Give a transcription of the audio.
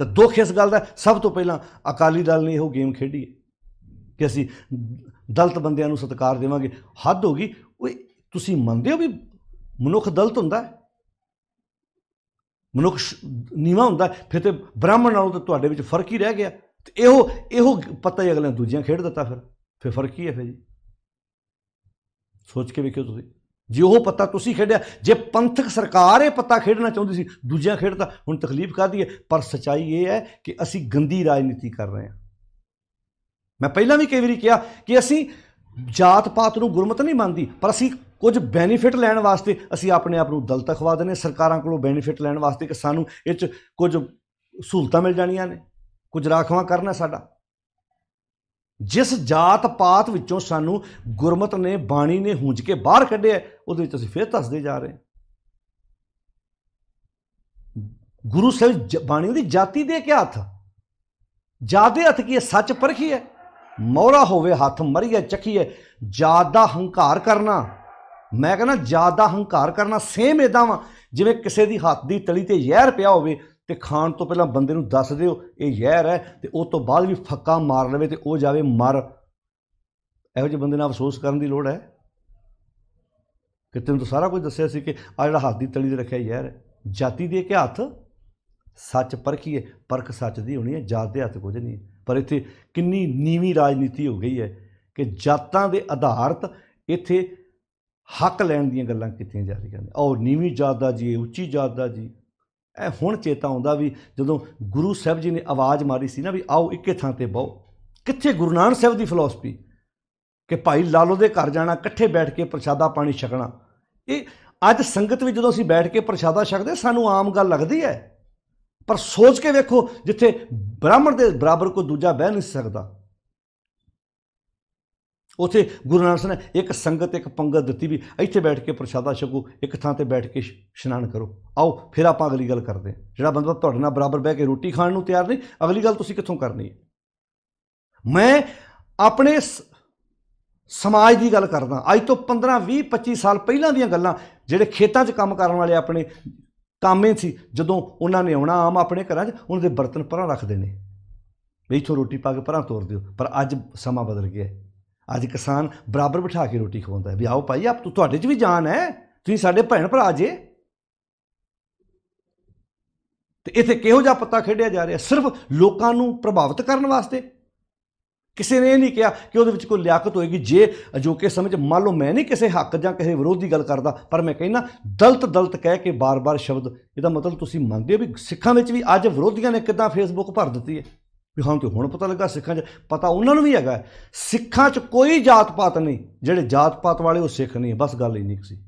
ਤਾਂ ਦੁੱਖ ਇਸ ਗੱਲ ਦਾ ਸਭ ਤੋਂ ਪਹਿਲਾਂ ਅਕਾਲੀ ਦਲ ਨੇ ਇਹੋ ਗੇਮ ਖੇਡੀ ਹੈ ਕਿ ਅਸੀਂ ਦਲਤ ਬੰਦਿਆਂ ਨੂੰ ਸਤਿਕਾਰ ਦੇਵਾਂਗੇ ਹੱਦ ਹੋ ਗਈ ਓਏ ਤੁਸੀਂ ਮੰਨਦੇ ਹੋ ਵੀ ਮਨੁੱਖ ਦਲਤ ਹੁੰਦਾ ਹੈ ਮਨੁੱਖ ਨੀਵਾ ਹੁੰਦਾ ਫਿਰ ਤੇ ਬ੍ਰਾਹਮਣ ਨਾਲੋਂ ਤੇ ਤੁਹਾਡੇ ਵਿੱਚ ਫਰਕ ਹੀ ਰਹਿ ਗਿਆ ਤੇ ਇਹੋ ਇਹੋ ਪਤਾ ਹੀ ਅਗਲੇ ਦੂਜਿਆਂ ਖੇਡ ਦਿੱਤਾ ਫਿਰ ਫਿਰ ਫਰਕ ਹੀ ਹੈ ਫਿਰ ਜੀ ਸੋਚ ਕੇ ਵੇਖਿਓ ਤੁਸੀਂ ਜੇ ਉਹ ਪਤਾ ਤੁਸੀਂ ਖੇਡਿਆ ਜੇ ਪੰਥਕ ਸਰਕਾਰ ਇਹ ਪਤਾ ਖੇਡਣਾ ਚਾਹੁੰਦੀ ਸੀ ਦੂਜਿਆਂ ਖੇਡਦਾ ਹੁਣ ਤਕਲੀਫ ਕਾਦੀ ਹੈ ਪਰ ਸਚਾਈ ਇਹ ਹੈ ਕਿ ਅਸੀਂ ਗੰਦੀ ਰਾਜਨੀਤੀ ਕਰ ਰਹੇ ਹਾਂ ਮੈਂ ਪਹਿਲਾਂ ਵੀ ਕਈ ਵਾਰੀ ਕਿਹਾ ਕਿ ਅਸੀਂ ਜਾਤ ਪਾਤ ਨੂੰ ਗੁਰਮਤ ਨਹੀਂ ਮੰਨਦੀ ਪਰ ਅਸੀਂ ਕੁਝ ਬੈਨੀਫਿਟ ਲੈਣ ਵਾਸਤੇ ਅਸੀਂ ਆਪਣੇ ਆਪ ਨੂੰ ਦਲ ਤਖਵਾ ਦਨੇ ਸਰਕਾਰਾਂ ਕੋਲੋਂ ਬੈਨੀਫਿਟ ਲੈਣ ਵਾਸਤੇ ਕਿ ਸਾਨੂੰ ਇਹ ਚ ਕੁਝ ਸਹੂਲਤਾਂ ਮਿਲ ਜਾਣੀਆਂ ਨੇ ਕੁਝ ਰਾਖਵਾਂ ਕਰਨਾ ਸਾਡਾ ਜਿਸ ਜਾਤ ਪਾਤ ਵਿੱਚੋਂ ਸਾਨੂੰ ਗੁਰਮਤ ਨੇ ਬਾਣੀ ਨੇ ਹੁੰਝ ਕੇ ਬਾਹਰ ਕੱਢਿਆ ਉਹਦੇ ਵਿੱਚ ਅਸੀਂ ਫੇਰ ਦੱਸਦੇ ਜਾ ਰਹੇ ਗੁਰੂ ਸਾਹਿਬ ਬਾਣੀ ਦੀ ਜਾਤੀ ਦੇ ਕੇ ਹੱਥ ਜਾਦੇ ਹੱਥ ਕੀ ਹੈ ਸੱਚ ਪਰਖੀ ਹੈ ਮੌਰਾ ਹੋਵੇ ਹੱਥ ਮਰੀਏ ਚੱਕੀਏ ਜਿਆਦਾ ਹੰਕਾਰ ਕਰਨਾ ਮੈਂ ਕਹਿੰਦਾ ਜਿਆਦਾ ਹੰਕਾਰ ਕਰਨਾ ਸੇਮ ਇਦਾਂ ਵਾ ਜਿਵੇਂ ਕਿਸੇ ਦੀ ਹੱਥ ਦੀ ਤਲੀ ਤੇ ਜ਼ਹਿਰ ਪਿਆ ਹੋਵੇ ਤੇ ਖਾਣ ਤੋਂ ਪਹਿਲਾਂ ਬੰਦੇ ਨੂੰ ਦੱਸ ਦਿਓ ਇਹ ਜ਼ਹਿਰ ਹੈ ਤੇ ਉਸ ਤੋਂ ਬਾਅਦ ਵੀ ਫੱਕਾ ਮਾਰ ਲਵੇ ਤੇ ਉਹ ਜਾਵੇ ਮਰ ਇਹੋ ਜਿਹੇ ਬੰਦੇ ਨਾਲ ਅਫਸੋਸ ਕਰਨ ਦੀ ਲੋੜ ਹੈ ਕਿ ਤੈਨੂੰ ਤਾਂ ਸਾਰਾ ਕੁਝ ਦੱਸਿਆ ਸੀ ਕਿ ਆ ਜਿਹੜਾ ਹੱਥ ਦੀ ਤਲੀ ਤੇ ਰੱਖਿਆ ਜ਼ਹਿਰ ਜਾਤੀ ਦੇ ਕੇ ਹੱਥ ਸੱਚ ਪਰਖੀਏ ਪਰਖ ਸੱਚ ਦੀ ਹੋਣੀ ਹੈ ਜਾਤ ਦੇ ਹੱਥ ਕੁਝ ਨਹੀਂ ਪਰ ਇੱਥੇ ਕਿੰਨੀ ਨੀਵੀਂ ਰਾਜਨੀਤੀ ਹੋ ਗਈ ਹੈ ਕਿ ਜਾਤਾਂ ਦੇ ਆਧਾਰਤ ਇੱਥੇ ਹੱਕ ਲੈਣ ਦੀਆਂ ਗੱਲਾਂ ਕੀਤੀਆਂ ਜਾ ਰਹੀਆਂ ਨੇ ਔਰ ਨੀਵੀਂ ਜਾਤ ਦਾ ਜੀ ਉੱਚੀ ਜਾਤ ਦਾ ਜੀ ਇਹ ਹੁਣ ਚੇਤਾ ਆਉਂਦਾ ਵੀ ਜਦੋਂ ਗੁਰੂ ਸਾਹਿਬ ਜੀ ਨੇ ਆਵਾਜ਼ ਮਾਰੀ ਸੀ ਨਾ ਵੀ ਆਓ ਇੱਕੇ ਥਾਂ ਤੇ ਬਹੋ ਕਿੱਥੇ ਗੁਰੂ ਨਾਨਕ ਸਾਹਿਬ ਦੀ ਫਿਲਾਸਫੀ ਕਿ ਭਾਈ ਲਾਲੋ ਦੇ ਘਰ ਜਾਣਾ ਇਕੱਠੇ ਬੈਠ ਕੇ ਪ੍ਰਸ਼ਾਦਾ ਪਾਣੀ ਛਕਣਾ ਇਹ ਅੱਜ ਸੰਗਤ ਵਿੱਚ ਜਦੋਂ ਅਸੀਂ ਬੈਠ ਕੇ ਪ੍ਰਸ਼ਾਦਾ ਛਕਦੇ ਸਾਨੂੰ ਆਮ ਗੱਲ ਲੱਗਦੀ ਹੈ ਪਰ ਸੋਚ ਕੇ ਵੇਖੋ ਜਿੱਥੇ ਬ੍ਰਾਹਮਣ ਦੇ ਬਰਾਬਰ ਕੋਈ ਦੂਜਾ ਬਹਿ ਨਹੀਂ ਸਕਦਾ ਉਥੇ ਗੁਰੂ ਨਾਨਕ ਨੇ ਇੱਕ ਸੰਗਤ ਇੱਕ ਪੰਗਤ ਦਿੱਤੀ ਵੀ ਇੱਥੇ ਬੈਠ ਕੇ ਪ੍ਰਸ਼ਾਦਾ ਛਕੋ ਇੱਕ ਥਾਂ ਤੇ ਬੈਠ ਕੇ ਇਸ਼ਨਾਨ ਕਰੋ ਆਓ ਫਿਰ ਆਪਾਂ ਅਗਲੀ ਗੱਲ ਕਰਦੇ ਜਿਹੜਾ ਬੰਦਾ ਤੁਹਾਡੇ ਨਾਲ ਬਰਾਬਰ ਬਹਿ ਕੇ ਰੋਟੀ ਖਾਣ ਨੂੰ ਤਿਆਰ ਨਹੀਂ ਅਗਲੀ ਗੱਲ ਤੁਸੀਂ ਕਿੱਥੋਂ ਕਰਨੀ ਹੈ ਮੈਂ ਆਪਣੇ ਸਮਾਜ ਦੀ ਗੱਲ ਕਰਦਾ ਅੱਜ ਤੋਂ 15 20 25 ਸਾਲ ਪਹਿਲਾਂ ਦੀਆਂ ਗੱਲਾਂ ਜਿਹੜੇ ਖੇਤਾਂ 'ਚ ਕੰਮ ਕਰਨ ਵਾਲੇ ਆਪਣੇ ਕਾਮੇ ਸੀ ਜਦੋਂ ਉਹਨਾਂ ਨੇ ਆਉਣਾ ਆਮ ਆਪਣੇ ਘਰਾਂ 'ਚ ਉਹਨਾਂ ਦੇ ਬਰਤਨ ਪਰਾਂ ਰੱਖਦੇ ਨੇ ਵੀ ਇਥੋਂ ਰੋਟੀ ਪਾ ਕੇ ਪਰਾਂ ਤੋਰ ਦਿਓ ਪਰ ਅੱਜ ਸਮਾਂ ਬਦਲ ਗਿਆ ਅੱਜ ਕਿਸਾਨ ਬਰਾਬਰ ਬਿਠਾ ਕੇ ਰੋਟੀ ਖਵਾਉਂਦਾ ਵੀ ਆਓ ਭਾਈ ਆਪ ਤੁਹਾਡੇ 'ਚ ਵੀ ਜਾਨ ਹੈ ਤੁਸੀਂ ਸਾਡੇ ਭੈਣ ਭਰਾ ਜੇ ਤੇ ਇਥੇ ਕਿਹੋ ਜਿਹਾ ਪੱਤਾ ਖੇਡਿਆ ਜਾ ਰਿਹਾ ਸਿਰਫ ਲੋਕਾਂ ਨੂੰ ਪ੍ਰਭਾਵਿਤ ਕਰਨ ਵਾਸਤੇ ਕਿਸੇ ਨੇ ਨਹੀਂ ਕਿਹਾ ਕਿ ਉਹਦੇ ਵਿੱਚ ਕੋਈ ਲਿਆਕਤ ਹੋਏਗੀ ਜੇ ਅਜੋਕੇ ਸਮਝ ਮੰਨ ਲਓ ਮੈਂ ਨਹੀਂ ਕਿਸੇ ਹੱਕ ਜਾਂ ਕਿਸੇ ਵਿਰੋਧੀ ਗੱਲ ਕਰਦਾ ਪਰ ਮੈਂ ਕਹਿੰਦਾ ਦਲਤ ਦਲਤ ਕਹਿ ਕੇ ਬਾਰ-ਬਾਰ ਸ਼ਬਦ ਇਹਦਾ ਮਤਲਬ ਤੁਸੀਂ ਮੰਨਦੇ ਹੋ ਵੀ ਸਿੱਖਾਂ ਵਿੱਚ ਵੀ ਅੱਜ ਵਿਰੋਧੀਆਂ ਨੇ ਕਿਦਾਂ ਫੇਸਬੁੱਕ ਭਰ ਦਿੱਤੀ ਹੈ ਵੀ ਹਾਂ ਤੇ ਹੁਣ ਪਤਾ ਲੱਗਾ ਸਿੱਖਾਂ 'ਚ ਪਤਾ ਉਹਨਾਂ ਨੂੰ ਵੀ ਹੈਗਾ ਸਿੱਖਾਂ 'ਚ ਕੋਈ ਜਾਤ ਪਾਤ ਨਹੀਂ ਜਿਹੜੇ ਜਾਤ ਪਾਤ ਵਾਲੇ ਉਹ ਸਿੱਖ ਨਹੀਂ ਬਸ ਗੱਲ ਇੰਨੀ ਸੀ